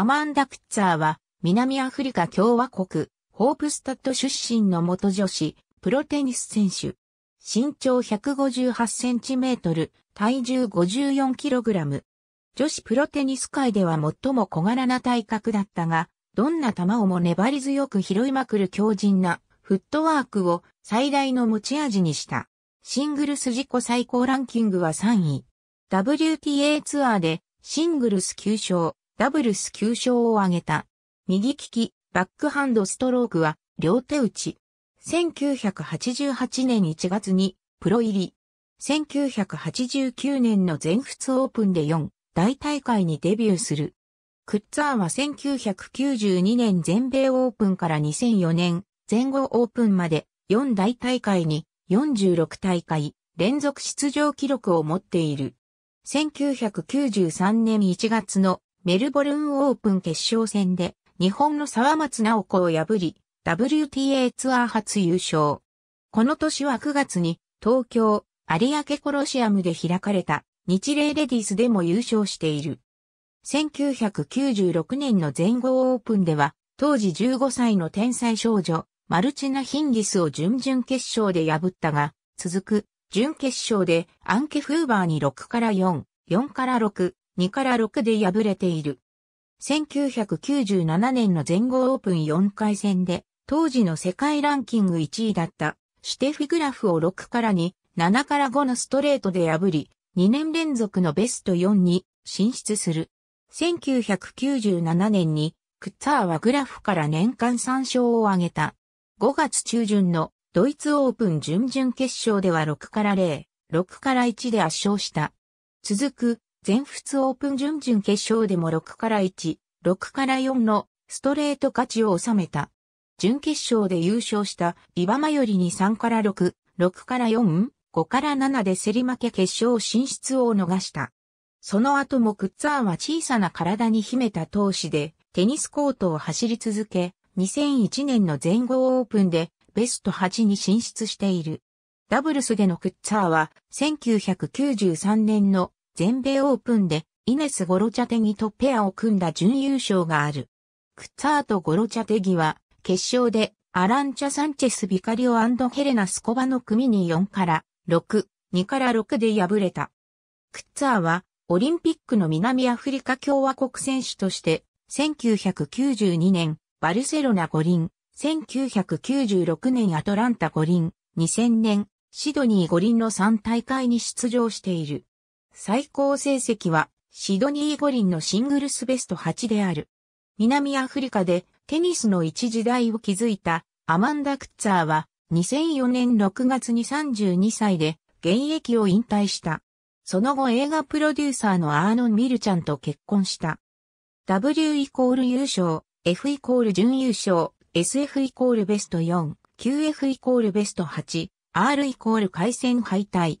アマンダ・クッツァーは、南アフリカ共和国、ホープスタッド出身の元女子、プロテニス選手。身長158センチメートル、体重54キログラム。女子プロテニス界では最も小柄な体格だったが、どんな球をも粘り強く拾いまくる強靭なフットワークを最大の持ち味にした。シングルス自己最高ランキングは3位。WTA ツアーでシングルス9勝、ダブルス9勝を挙げた。右利き、バックハンドストロークは両手打ち。1988年1月にプロ入り。1989年の全仏オープンで4大大会にデビューする。クッツァーは1992年全米オープンから2004年全後オープンまで4大大会に46大会連続出場記録を持っている。1993年1月のメルボルンオープン決勝戦で日本の沢松直子を破り、WTA ツアー初優勝。この年は9月に東京有明コロシアムで開かれた日霊レディースでも優勝している。1996年の全豪オープンでは当時15歳の天才少女マルチナ・ヒンギスを準々決勝で破ったが、続く準決勝でアンケ・フーバーに6から4、4から6、2から6で敗れている。1997年の全豪オープン4回戦で、当時の世界ランキング1位だったシュテフィグラフを6から2、7から5のストレートで破り、2年連続のベスト4に進出する。1997年にクッツァーはグラフから年間3勝を挙げた。5月中旬のドイツオープン準々決勝では6から0、6から1で圧勝した。続く全仏オープン準々決勝でも6から1、6から4のストレート勝ちを収めた。準決勝で優勝したリバマよりに3から6、6から4、5から7で競り負け決勝進出を逃した。その後もクッツァーは小さな体に秘めた闘志でテニスコートを走り続け、2001年の全豪オープンでベスト8に進出している。ダブルスでのクッツァーは1993年の全米オープンでイネス・ゴロチャテギとペアを組んだ準優勝がある。クッツァーとゴロチャテギは決勝でアランチャ・サンチェス・ビカリオヘレナ・スコバの組に4から6、2から6で敗れた。クッツァーはオリンピックの南アフリカ共和国選手として1992年バルセロナ五輪、1996年アトランタ五輪、2000年シドニー五輪の3大会に出場している。最高成績はシドニー五輪のシングルスベスト8である。南アフリカでテニスの一時代を築いたアマンダ・クッツァーは2004年6月に32歳で現役を引退した。その後映画プロデューサーのアーノン・ミルちゃんと結婚した。W イコール優勝、F イコール準優勝、SF イコールベスト4、QF イコールベスト8、R イコール回戦敗退、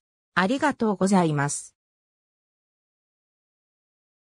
ありがとうございます。